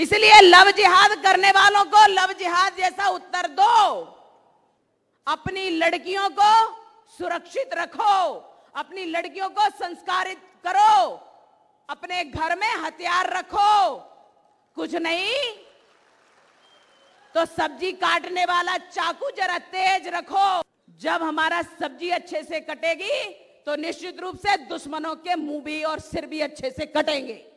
इसलिए लव जिहाद करने वालों को लव जिहाद जैसा उत्तर दो अपनी लड़कियों को सुरक्षित रखो अपनी लड़कियों को संस्कारित करो अपने घर में हथियार रखो कुछ नहीं तो सब्जी काटने वाला चाकू जरा तेज रखो जब हमारा सब्जी अच्छे से कटेगी तो निश्चित रूप से दुश्मनों के मुंह भी और सिर भी अच्छे से कटेंगे